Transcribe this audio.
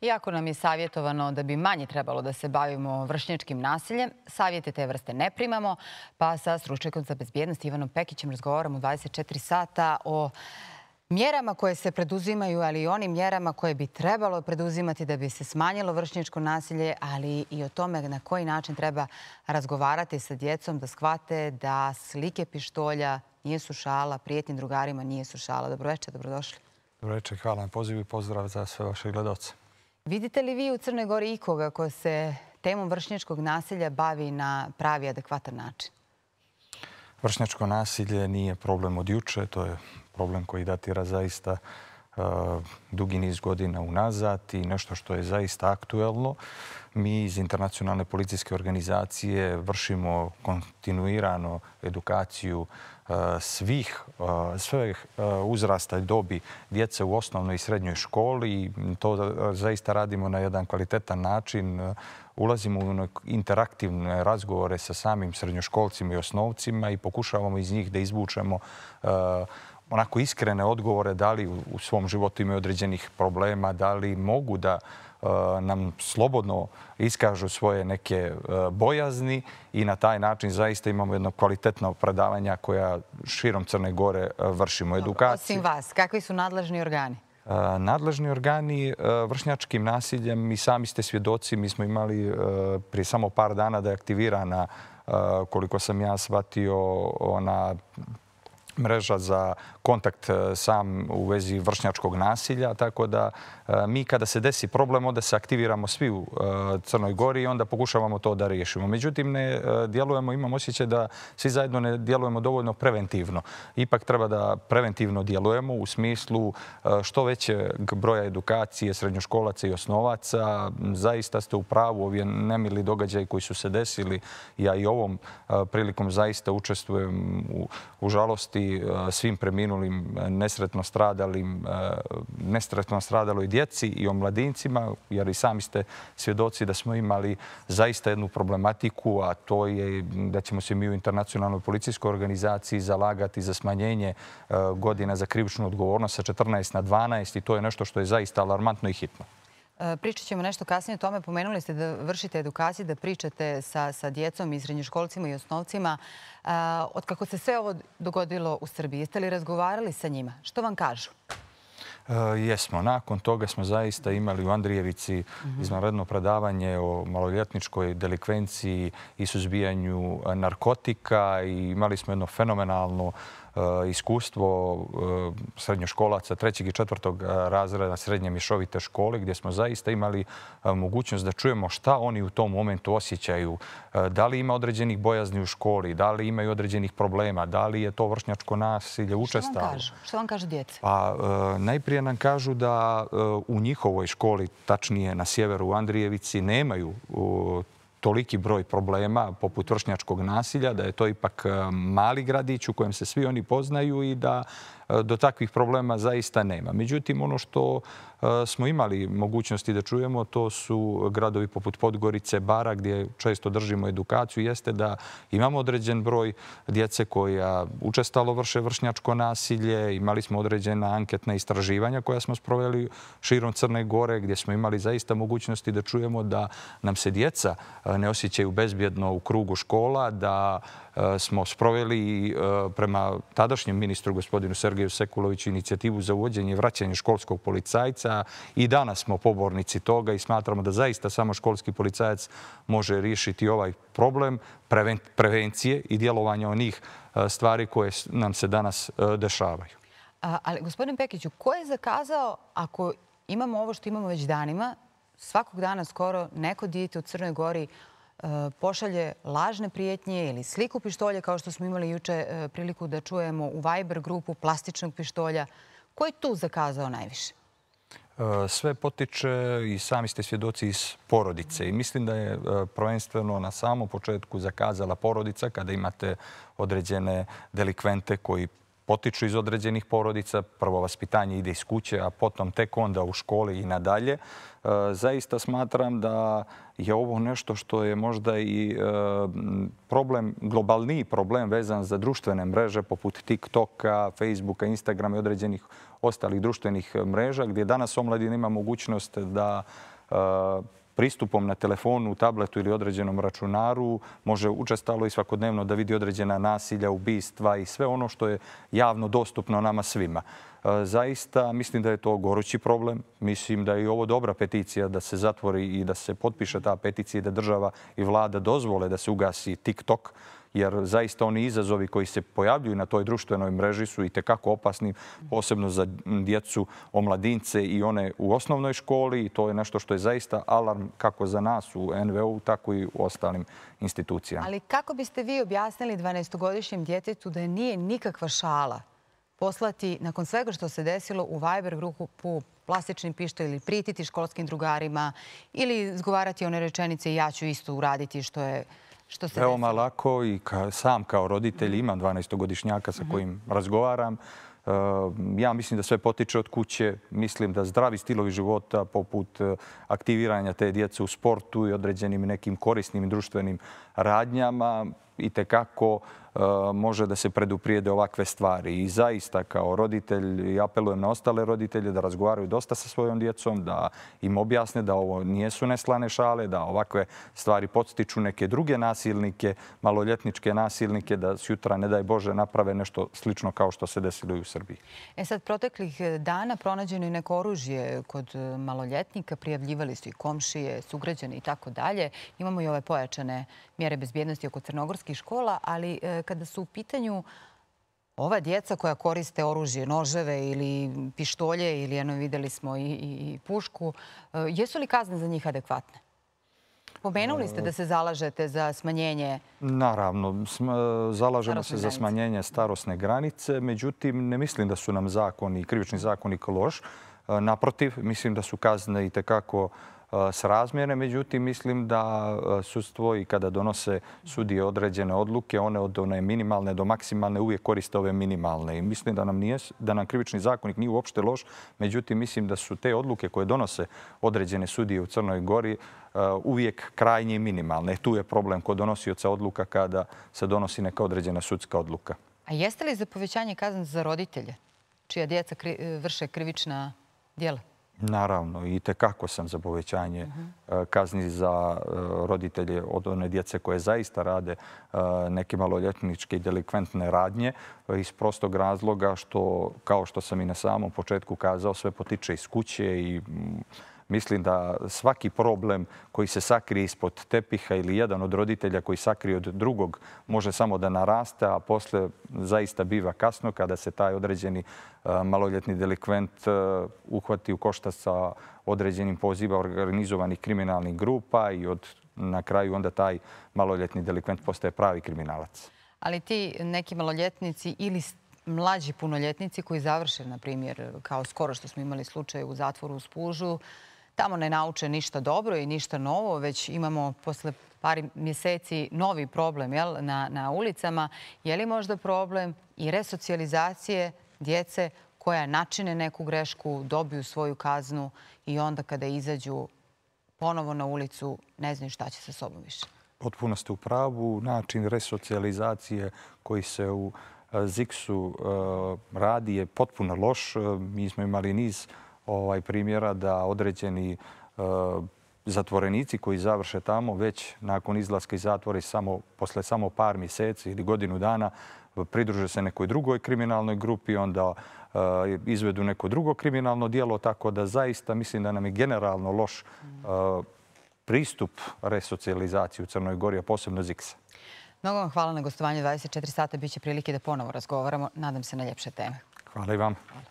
Iako nam je savjetovano da bi manje trebalo da se bavimo vršnječkim nasiljem, savjete te vrste ne primamo, pa sa sručekom za bezbjednost Ivanom Pekićem razgovaramo 24 sata o mjerama koje se preduzimaju, ali i onim mjerama koje bi trebalo preduzimati da bi se smanjilo vršnječko nasilje, ali i o tome na koji način treba razgovarati sa djecom da shvate da slike pištolja nije su šala, prijetnim drugarima nije su šala. Dobroveče, dobrodošli. Dobroveče, hvala na pozivu i pozdrav za sve vaše gledoce. Vidite li vi u Crnoj Gori ikoga ko se temom vršnjačkog nasilja bavi na pravi adekvatan način? Vršnjačko nasilje nije problem od juče, to je problem koji datira zaista učinjenje dugi niz godina unazad i nešto što je zaista aktuelno. Mi iz internacionalne policijske organizacije vršimo kontinuirano edukaciju svih sveh uzrasta i dobi djece u osnovnoj i srednjoj školi. To zaista radimo na jedan kvalitetan način. Ulazimo u interaktivne razgovore sa samim srednjoškolcima i osnovcima i pokušavamo iz njih da izvučemo onako iskrene odgovore da li u svom životu imaju određenih problema, da li mogu da e, nam slobodno iskažu svoje neke e, bojazni i na taj način zaista imamo jedno kvalitetno predavanje koja širom Crne Gore e, vršimo edukaciju. Osim vas, kakvi su nadležni organi? Nadležni organi vršnjačkim nasiljem, mi sami ste svjedoci, mi smo imali prije samo par dana da je aktivirana, koliko sam ja shvatio, ona mreža za kontakt e, sam u vezi vršnjačkog nasilja, tako da e, mi kada se desi problem, onda se aktiviramo svi u e, Crnoj Gori i onda pokušavamo to da riješimo. Međutim, ne djelujemo, imamo osjećaj da svi zajedno ne djelujemo dovoljno preventivno. Ipak treba da preventivno djelujemo u smislu što veće broja edukacije srednjoškolaca i osnovaca. Zaista ste u pravu ovi nemili događaj koji su se desili. Ja i ovom prilikom zaista učestvujem u žalosti Eh, svim preminulim, eh, nesretno stradalim, eh, nesretno stradalo i djeci i o mladincima, jer i sami ste svjedoci da smo imali zaista jednu problematiku, a to je da ćemo se mi u internacionalnoj policijskoj organizaciji zalagati za smanjenje godina za krivičnu odgovornost sa 14 na 12 i to je nešto što je zaista alarmantno i hitno. E, pričat ćemo nešto kasnije o tome. Pomenuli ste da vršite edukaciju, da pričate sa djecom i srednjoškolcima i osnovcima. E, od kako se sve ovo dogodilo u Srbiji, jeste li razgovarali sa njima? Što vam kažu? E, jesmo. Nakon toga smo zaista imali u Andrijevici mhm. izmanredno predavanje o maloljetničkoj delikvenciji i suzbijanju e, narkotika i imali smo jedno fenomenalno e, iskustvo srednjoškolaca trećeg i četvrtog razreda srednje mišovite škole gdje smo zaista imali mogućnost da čujemo šta oni u tom momentu osjećaju, da li ima određenih bojazni u školi, da li imaju određenih problema, da li je to vršnjačko nasilje učestalo. Što vam kažu djece? Pa, najprije institucije nam kažu da eh, u njihovoj školi, tačnije na sjeveru u Andrijevici, nemaju eh, toliki broj problema poput vršnjačkog nasilja, da je to ipak eh, mali gradić u kojem se svi oni poznaju i da E, do takvih problema zaista nema. Međutim, ono što e, smo imali mogućnosti da čujemo, to su gradovi poput Podgorice, Bara, gdje često držimo edukaciju, jeste da imamo određen broj djece koja učestalo vrše vršnjačko nasilje, imali smo određena anketna istraživanja koja smo sproveli širom Crne Gore, gdje smo imali zaista mogućnosti da čujemo da nam se djeca e, ne osjećaju bezbjedno u krugu škola, da smo sproveli prema tadašnjem ministru gospodinu Sergiju Sergeju Sekulović inicijativu za uvođenje i vraćanje školskog policajca i danas smo pobornici toga i smatramo da zaista samo školski policajac može riješiti ovaj problem prevencije i djelovanja onih e, stvari koje nam se danas e, dešavaju. Ali, gospodin Pekiću, ko je zakazao, ako imamo ovo što imamo već danima, svakog dana skoro neko dijete u Crnoj Gori pošalje lažne prijetnje ili sliku pištolja, kao što smo imali juče e, priliku da čujemo u Viber grupu plastičnog pištolja. Ko je tu zakazao najviše? E, sve potiče i sami ste svjedoci iz porodice. Mislim da je e, prvenstveno na samom početku zakazala porodica kada imate određene delikvente koji potiču iz određenih porodica. Prvo vaspitanje ide iz kuće, a potom tek onda u školi i nadalje. E, zaista smatram da je ovo nešto što je možda i e, problem, globalniji problem vezan za društvene mreže poput TikToka, Facebooka, Instagrama i određenih ostalih društvenih mreža gdje danas omladina ima mogućnost da e, pristupom na telefonu, tabletu ili određenom računaru može učestalo i svakodnevno da vidi određena nasilja, ubistva i sve ono što je javno dostupno nama svima. E, zaista mislim da je to gorući problem. Mislim da je i ovo dobra peticija da se zatvori i da se potpiše ta peticija i da država i vlada dozvole da se ugasi TikTok jer zaista oni izazovi koji se pojavljuju na toj društvenoj mreži su i tekako opasni, posebno za djecu, omladince i one u osnovnoj školi. I to je nešto što je zaista alarm kako za nas u NVO, tako i u ostalim institucijama. Ali kako biste vi objasnili 12-godišnjem djetetu da nije nikakva šala poslati nakon svega što se desilo u Viber grupu po plastičnim pištoj ili prititi školskim drugarima ili izgovarati one rečenice i ja ću isto uraditi što je što se veoma lako i ka, sam kao roditelj mhm. imam 12-godišnjaka sa mhm. kojim razgovaram. E, ja mislim da sve potiče od kuće. Mislim da zdravi stilovi života poput e, aktiviranja te djece u sportu i određenim nekim korisnim društvenim radnjama i tekako e, može da se preduprijede ovakve stvari. I zaista kao roditelj i apelujem na ostale roditelje da razgovaraju dosta sa svojom djecom, da im objasne da ovo nijesu neslane šale, da ovakve stvari podstiču neke druge nasilnike, maloljetničke nasilnike, da sjutra, ne daj Bože, naprave nešto slično kao što se desilo i u Srbiji. E sad, proteklih dana pronađeno je neko oružje kod maloljetnika, prijavljivali su i komšije, sugrađane i tako dalje. Imamo i ove pojačane mjere bezbjednosti oko crnogorskih škola, ali e, kada su u pitanju ova djeca koja koriste oružje, noževe ili pištolje, ili jedno videli smo i pušku, e, jesu li kazne za njih adekvatne? Pomenuli ste da se zalažete za smanjenje... Naravno, e, zalažemo se za smanjenje starostne granice. Međutim, ne mislim da su nam zakon i krivični zakon i kloš. Naprotiv, mislim da su kazne i tekako s srazmjene. Međutim, mislim da sudstvo i kada donose sudije određene odluke, one od one minimalne do maksimalne uvijek koriste ove minimalne. I mislim da nam, nije, da nam krivični zakonik nije uopšte loš. Međutim, mislim da su te odluke koje donose određene sudije u Crnoj Gori uvijek krajnje minimalne. Tu je problem kod donosioca odluka kada se donosi neka određena sudska odluka. A jeste li za povećanje kazan za roditelje čija djeca vrše krivična djela? Naravno, i tekako sam za povećanje mhm. e, kazni za e, roditelje od one djece koje zaista rade e, neke maloljetničke i delikventne radnje iz prostog razloga što, kao što sam i na samom početku kazao, sve potiče iz kuće i Mislim da svaki problem koji se sakrije ispod tepiha ili jedan od roditelja koji sakrije od drugog može samo da naraste, a posle zaista biva kasno kada se taj određeni e, maloljetni delikvent e, uhvati u košta sa određenim poziva organizovanih kriminalnih grupa i na kraju onda taj maloljetni delikvent postaje pravi kriminalac. Ali ti neki maloljetnici ili mlađi punoljetnici koji završe, na primjer, kao skoro što smo imali slučaj u zatvoru u Spužu, tamo ne nauče ništa dobro i ništa novo, već imamo posle par mjeseci novi problem na ulicama. Je li možda problem i resocijalizacije djece koja načine neku grešku, dobiju svoju kaznu i onda kada izađu ponovo na ulicu, ne znaju šta će sa sobom više? Potpuno ste u pravu. Način resocijalizacije koji se u e, ZIKS-u e, radi je potpuno loš. E, mi smo imali niz problema ovaj primjera da određeni e, zatvorenici koji završe tamo već nakon izlaska iz zatvora samo posle samo par mjeseci ili godinu dana pridruže se nekoj drugoj kriminalnoj grupi onda e, izvedu neko drugo kriminalno dijelo, tako da zaista mislim da nam je generalno loš e, pristup resocijalizaciji u Crnoj Gori, a posebno ZIKS-a. Mnogo vam hvala na gostovanju 24 sata. Biće prilike da ponovo razgovaramo. Nadam se na ljepše teme. Hvala i vam.